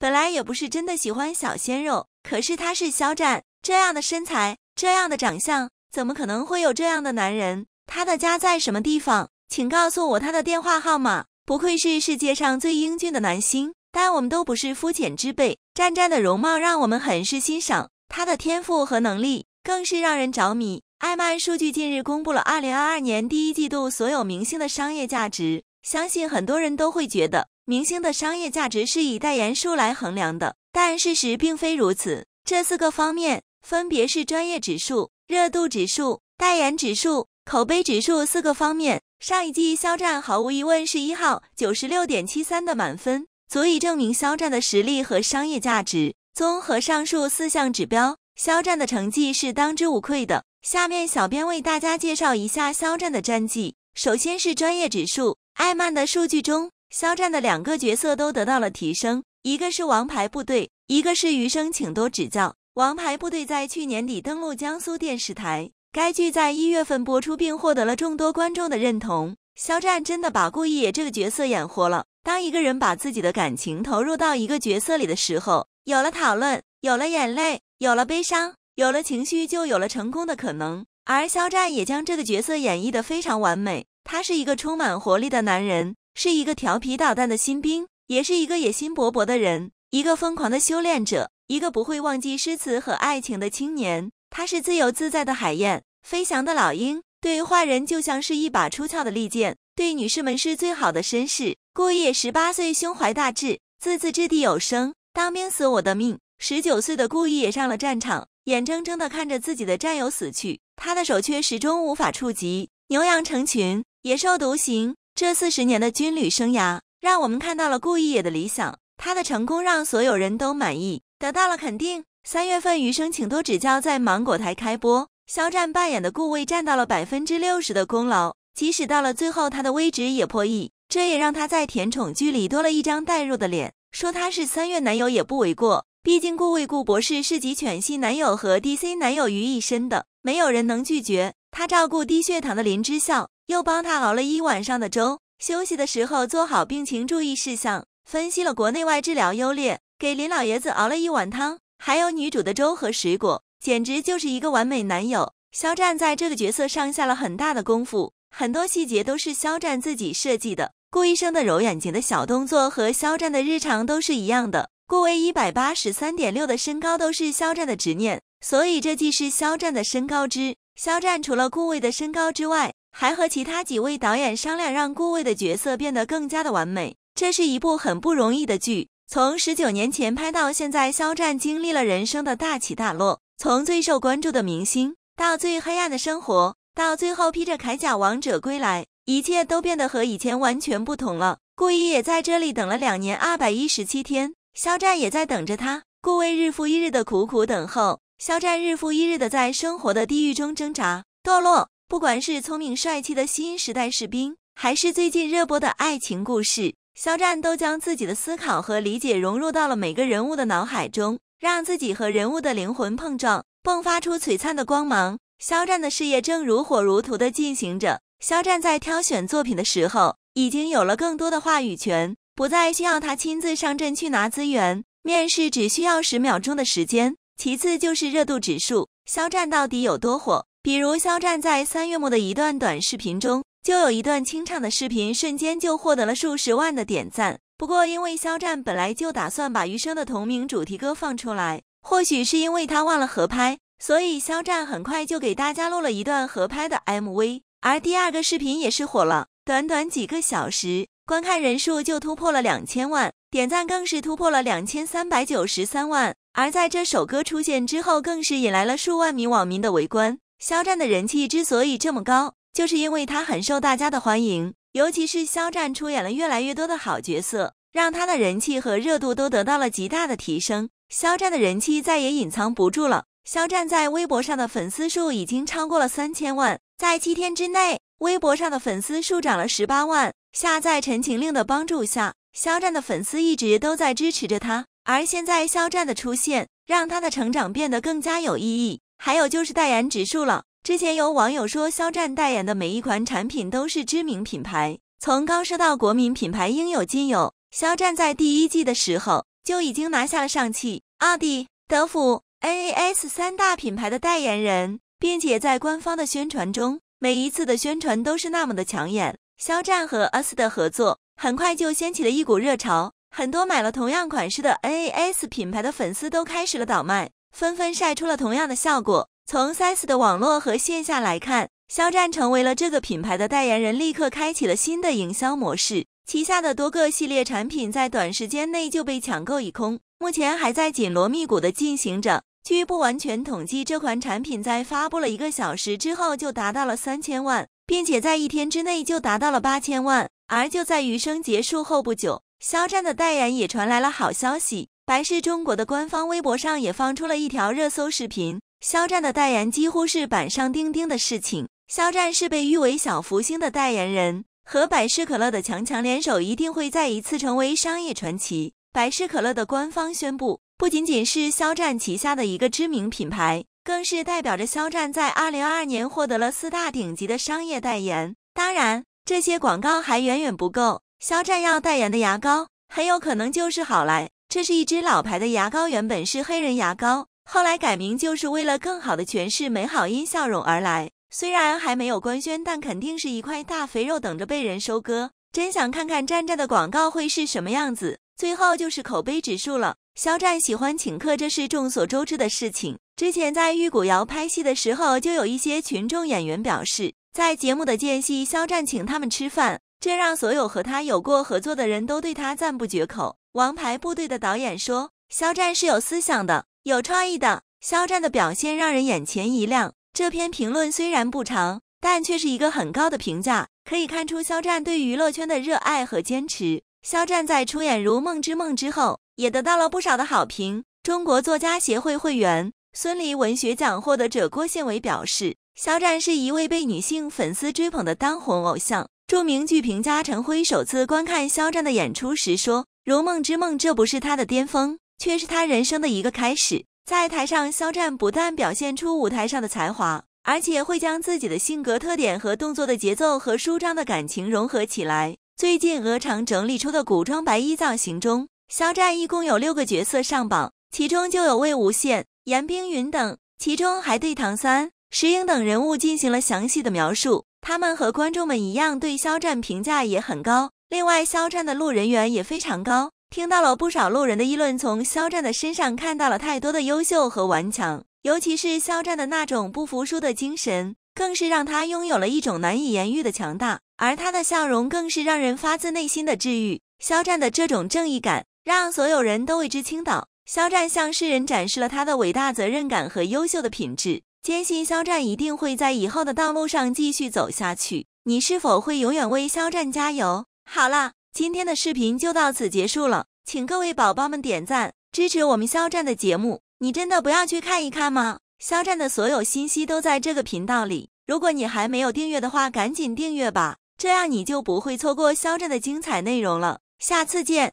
本来也不是真的喜欢小鲜肉，可是他是肖战，这样的身材，这样的长相，怎么可能会有这样的男人？他的家在什么地方？请告诉我他的电话号码。不愧是世界上最英俊的男星，但我们都不是肤浅之辈。战战的容貌让我们很是欣赏，他的天赋和能力更是让人着迷。艾漫数据近日公布了二零二二年第一季度所有明星的商业价值，相信很多人都会觉得。明星的商业价值是以代言数来衡量的，但事实并非如此。这四个方面分别是专业指数、热度指数、代言指数、口碑指数四个方面。上一季肖战毫无疑问是一号，九十六点七三的满分，足以证明肖战的实力和商业价值。综合上述四项指标，肖战的成绩是当之无愧的。下面小编为大家介绍一下肖战的战绩。首先是专业指数，艾曼的数据中。肖战的两个角色都得到了提升，一个是《王牌部队》，一个是《余生，请多指教》。《王牌部队》在去年底登陆江苏电视台，该剧在一月份播出，并获得了众多观众的认同。肖战真的把顾一野这个角色演活了。当一个人把自己的感情投入到一个角色里的时候，有了讨论，有了眼泪，有了悲伤，有了情绪，就有了成功的可能。而肖战也将这个角色演绎的非常完美。他是一个充满活力的男人。是一个调皮捣蛋的新兵，也是一个野心勃勃的人，一个疯狂的修炼者，一个不会忘记诗词和爱情的青年。他是自由自在的海燕，飞翔的老鹰。对坏人就像是一把出鞘的利剑；对女士们是最好的绅士。顾夜十八岁，胸怀大志，字字掷地有声。当兵死我的命。十九岁的顾易也上了战场，眼睁睁地看着自己的战友死去，他的手却始终无法触及。牛羊成群，野兽独行。这四十年的军旅生涯，让我们看到了顾一野的理想。他的成功让所有人都满意，得到了肯定。三月份《余生，请多指教》在芒果台开播，肖战扮演的顾魏占到了百分之六十的功劳。即使到了最后，他的微值也破亿，这也让他在甜宠剧里多了一张代入的脸。说他是三月男友也不为过，毕竟顾魏顾博士是集犬系男友和 D C 男友于一身的，没有人能拒绝他照顾低血糖的林之校。又帮他熬了一晚上的粥，休息的时候做好病情注意事项，分析了国内外治疗优劣，给林老爷子熬了一碗汤，还有女主的粥和水果，简直就是一个完美男友。肖战在这个角色上下了很大的功夫，很多细节都是肖战自己设计的。顾医生的揉眼睛的小动作和肖战的日常都是一样的。顾伟一百八十三点六的身高都是肖战的执念，所以这既是肖战的身高之。肖战除了顾伟的身高之外。还和其他几位导演商量，让顾魏的角色变得更加的完美。这是一部很不容易的剧，从十九年前拍到现在，肖战经历了人生的大起大落，从最受关注的明星到最黑暗的生活，到最后披着铠甲王者归来，一切都变得和以前完全不同了。顾一也在这里等了两年二百一十七天，肖战也在等着他。顾魏日复一日的苦苦等候，肖战日复一日的在生活的地狱中挣扎堕落。不管是聪明帅气的新时代士兵，还是最近热播的爱情故事，肖战都将自己的思考和理解融入到了每个人物的脑海中，让自己和人物的灵魂碰撞，迸发出璀璨的光芒。肖战的事业正如火如荼地进行着。肖战在挑选作品的时候，已经有了更多的话语权，不再需要他亲自上阵去拿资源。面试只需要十秒钟的时间，其次就是热度指数。肖战到底有多火？比如肖战在三月末的一段短视频中，就有一段清唱的视频，瞬间就获得了数十万的点赞。不过，因为肖战本来就打算把《余生》的同名主题歌放出来，或许是因为他忘了合拍，所以肖战很快就给大家录了一段合拍的 MV。而第二个视频也是火了，短短几个小时，观看人数就突破了两千万，点赞更是突破了两千三百九十三万。而在这首歌出现之后，更是引来了数万名网民的围观。肖战的人气之所以这么高，就是因为他很受大家的欢迎。尤其是肖战出演了越来越多的好角色，让他的人气和热度都得到了极大的提升。肖战的人气再也隐藏不住了。肖战在微博上的粉丝数已经超过了三千万，在七天之内，微博上的粉丝数涨了十八万。下在《陈情令》的帮助下，肖战的粉丝一直都在支持着他。而现在，肖战的出现让他的成长变得更加有意义。还有就是代言指数了。之前有网友说，肖战代言的每一款产品都是知名品牌，从高奢到国民品牌应有尽有。肖战在第一季的时候就已经拿下了上汽、奥迪、德芙、N A S 三大品牌的代言人，并且在官方的宣传中，每一次的宣传都是那么的抢眼。肖战和 AS 的合作很快就掀起了一股热潮，很多买了同样款式的 N A S 品牌的粉丝都开始了倒卖。纷纷晒出了同样的效果。从 s i s 的网络和线下来看，肖战成为了这个品牌的代言人，立刻开启了新的营销模式。旗下的多个系列产品在短时间内就被抢购一空，目前还在紧锣密鼓地进行着。据不完全统计，这款产品在发布了一个小时之后就达到了三千万，并且在一天之内就达到了八千万。而就在余生结束后不久，肖战的代言也传来了好消息。百事中国的官方微博上也放出了一条热搜视频，肖战的代言几乎是板上钉钉的事情。肖战是被誉为“小福星”的代言人，和百事可乐的强强联手，一定会再一次成为商业传奇。百事可乐的官方宣布，不仅仅是肖战旗下的一个知名品牌，更是代表着肖战在二零二二年获得了四大顶级的商业代言。当然，这些广告还远远不够，肖战要代言的牙膏，很有可能就是好莱这是一支老牌的牙膏，原本是黑人牙膏，后来改名就是为了更好的诠释美好因笑容而来。虽然还没有官宣，但肯定是一块大肥肉等着被人收割。真想看看站站的广告会是什么样子。最后就是口碑指数了。肖战喜欢请客，这是众所周知的事情。之前在《玉骨遥》拍戏的时候，就有一些群众演员表示，在节目的间隙，肖战请他们吃饭，这让所有和他有过合作的人都对他赞不绝口。王牌部队的导演说：“肖战是有思想的，有创意的。肖战的表现让人眼前一亮。这篇评论虽然不长，但却是一个很高的评价，可以看出肖战对娱乐圈的热爱和坚持。肖战在出演《如梦之梦》之后，也得到了不少的好评。中国作家协会会员、孙犁文学奖获得者郭献伟表示，肖战是一位被女性粉丝追捧的当红偶像。著名剧评家陈辉首次观看肖战的演出时说。如梦之梦，这不是他的巅峰，却是他人生的一个开始。在台上，肖战不但表现出舞台上的才华，而且会将自己的性格特点和动作的节奏和舒张的感情融合起来。最近鹅厂整理出的古装白衣造型中，肖战一共有六个角色上榜，其中就有魏无羡、严冰云等，其中还对唐三、石英等人物进行了详细的描述。他们和观众们一样，对肖战评价也很高。另外，肖战的路人缘也非常高，听到了不少路人的议论，从肖战的身上看到了太多的优秀和顽强，尤其是肖战的那种不服输的精神，更是让他拥有了一种难以言喻的强大。而他的笑容更是让人发自内心的治愈。肖战的这种正义感，让所有人都为之倾倒。肖战向世人展示了他的伟大责任感和优秀的品质，坚信肖战一定会在以后的道路上继续走下去。你是否会永远为肖战加油？好了，今天的视频就到此结束了，请各位宝宝们点赞支持我们肖战的节目。你真的不要去看一看吗？肖战的所有信息都在这个频道里。如果你还没有订阅的话，赶紧订阅吧，这样你就不会错过肖战的精彩内容了。下次见。